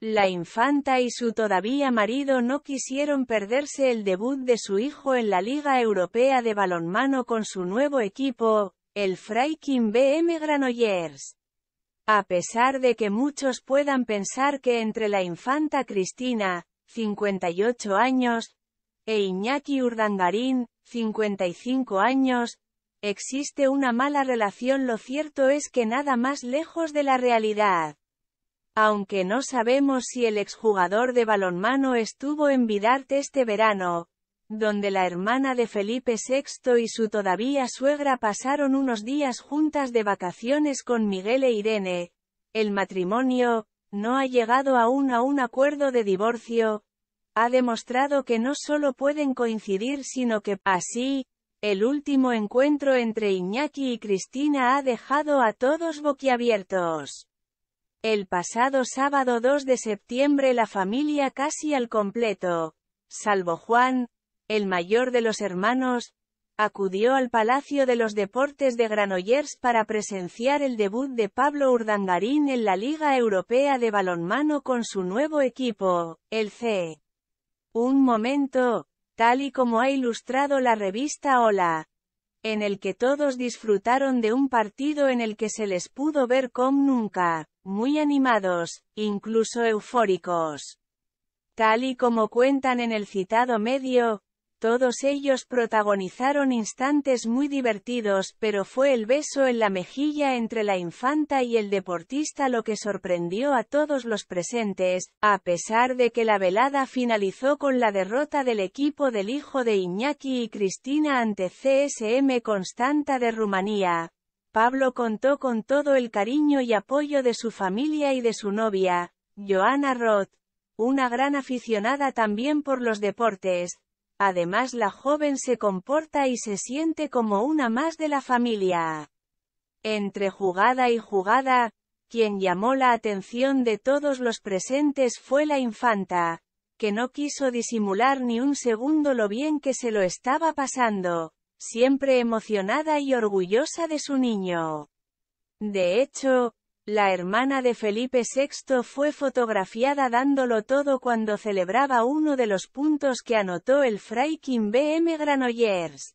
La infanta y su todavía marido no quisieron perderse el debut de su hijo en la Liga Europea de Balonmano con su nuevo equipo, el Freikin BM Granollers. A pesar de que muchos puedan pensar que entre la infanta Cristina, 58 años, e Iñaki Urdangarín, 55 años, existe una mala relación lo cierto es que nada más lejos de la realidad. Aunque no sabemos si el exjugador de balonmano estuvo en Vidarte este verano, donde la hermana de Felipe VI y su todavía suegra pasaron unos días juntas de vacaciones con Miguel e Irene, el matrimonio, no ha llegado aún a un acuerdo de divorcio, ha demostrado que no solo pueden coincidir sino que, así, el último encuentro entre Iñaki y Cristina ha dejado a todos boquiabiertos. El pasado sábado 2 de septiembre la familia casi al completo, salvo Juan, el mayor de los hermanos, acudió al Palacio de los Deportes de Granollers para presenciar el debut de Pablo Urdangarín en la Liga Europea de Balonmano con su nuevo equipo, el C. Un momento, tal y como ha ilustrado la revista Hola, en el que todos disfrutaron de un partido en el que se les pudo ver como nunca muy animados, incluso eufóricos. Tal y como cuentan en el citado medio, todos ellos protagonizaron instantes muy divertidos, pero fue el beso en la mejilla entre la infanta y el deportista lo que sorprendió a todos los presentes, a pesar de que la velada finalizó con la derrota del equipo del hijo de Iñaki y Cristina ante CSM Constanta de Rumanía. Pablo contó con todo el cariño y apoyo de su familia y de su novia, Joana Roth, una gran aficionada también por los deportes. Además la joven se comporta y se siente como una más de la familia. Entre jugada y jugada, quien llamó la atención de todos los presentes fue la infanta, que no quiso disimular ni un segundo lo bien que se lo estaba pasando siempre emocionada y orgullosa de su niño. De hecho, la hermana de Felipe VI fue fotografiada dándolo todo cuando celebraba uno de los puntos que anotó el B BM Granollers.